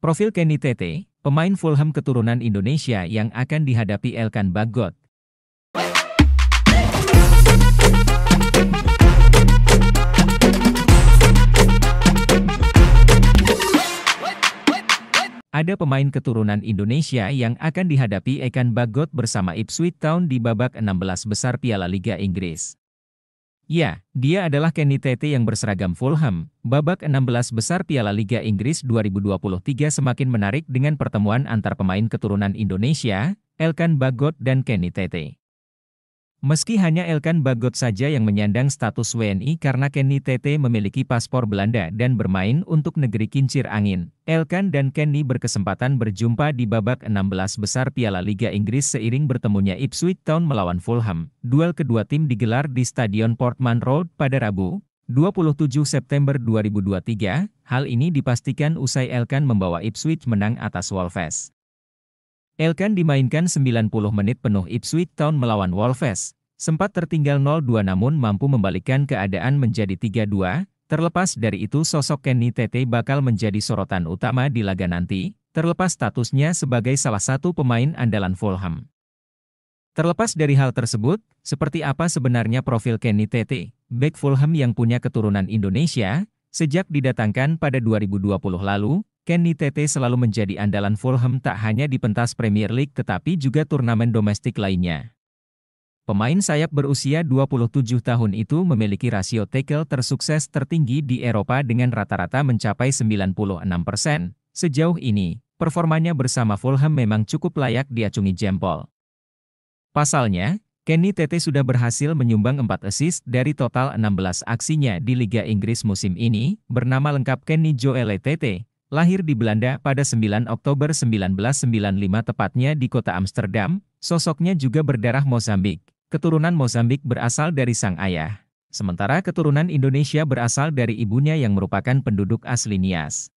Profil Kenny Tete, pemain Fulham keturunan Indonesia yang akan dihadapi Elkan Bagot. Ada pemain keturunan Indonesia yang akan dihadapi Ekan Bagot bersama Ipswich Town di babak 16 besar Piala Liga Inggris. Ya, dia adalah Kenny Tete yang berseragam Fulham. Babak 16 besar Piala Liga Inggris 2023 semakin menarik dengan pertemuan antar pemain keturunan Indonesia, Elkan Bagot dan Kenny Tete. Meski hanya Elkan Bagot saja yang menyandang status WNI karena Kenny TT memiliki paspor Belanda dan bermain untuk negeri kincir angin, Elkan dan Kenny berkesempatan berjumpa di babak 16 besar Piala Liga Inggris seiring bertemunya Ipswich Town melawan Fulham. Duel kedua tim digelar di Stadion Portman Road pada Rabu, 27 September 2023. Hal ini dipastikan usai Elkan membawa Ipswich menang atas Wolves. Elkan dimainkan 90 menit penuh Ipswich Town melawan Wolves, Sempat tertinggal 0-2 namun mampu membalikkan keadaan menjadi 3-2, terlepas dari itu sosok Kenny Tete bakal menjadi sorotan utama di laga nanti, terlepas statusnya sebagai salah satu pemain andalan Fulham. Terlepas dari hal tersebut, seperti apa sebenarnya profil Kenny Tete, back Fulham yang punya keturunan Indonesia, sejak didatangkan pada 2020 lalu, Kenny Tete selalu menjadi andalan Fulham tak hanya di pentas Premier League tetapi juga turnamen domestik lainnya. Pemain sayap berusia 27 tahun itu memiliki rasio tackle tersukses tertinggi di Eropa dengan rata-rata mencapai 96 persen. Sejauh ini, performanya bersama Fulham memang cukup layak diacungi jempol. Pasalnya, Kenny Tete sudah berhasil menyumbang 4 assist dari total 16 aksinya di Liga Inggris musim ini, bernama lengkap Kenny Joele Tete, lahir di Belanda pada 9 Oktober 1995 tepatnya di kota Amsterdam, sosoknya juga berdarah Mozambik. Keturunan Mozambik berasal dari sang ayah, sementara keturunan Indonesia berasal dari ibunya yang merupakan penduduk asli Nias.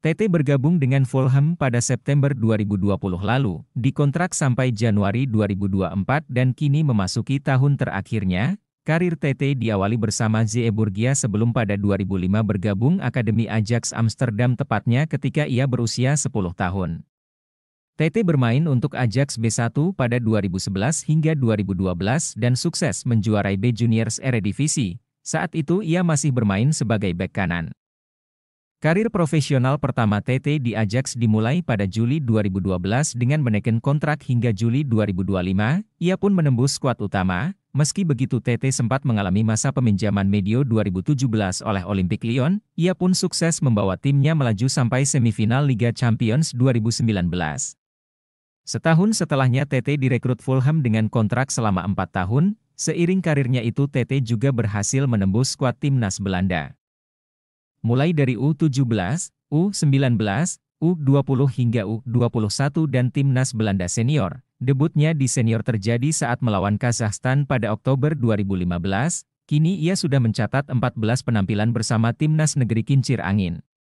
TT bergabung dengan Fulham pada September 2020 lalu, dikontrak sampai Januari 2024 dan kini memasuki tahun terakhirnya. Karir TT diawali bersama ZE Burgia sebelum pada 2005 bergabung Akademi Ajax Amsterdam tepatnya ketika ia berusia 10 tahun. TT bermain untuk Ajax B1 pada 2011 hingga 2012 dan sukses menjuarai B Juniors Eredivisie. Saat itu ia masih bermain sebagai bek kanan. Karir profesional pertama TT di Ajax dimulai pada Juli 2012 dengan menekan kontrak hingga Juli 2025. Ia pun menembus skuad utama. Meski begitu TT sempat mengalami masa peminjaman medio 2017 oleh Olympic Lyon, ia pun sukses membawa timnya melaju sampai semifinal Liga Champions 2019. Setahun setelahnya TT direkrut Fulham dengan kontrak selama empat tahun, seiring karirnya itu TT juga berhasil menembus skuad timnas Belanda. Mulai dari U17, U19, U20 hingga U21 dan timnas Belanda senior, debutnya di senior terjadi saat melawan Kazakhstan pada Oktober 2015, kini ia sudah mencatat 14 penampilan bersama timnas negeri kincir angin.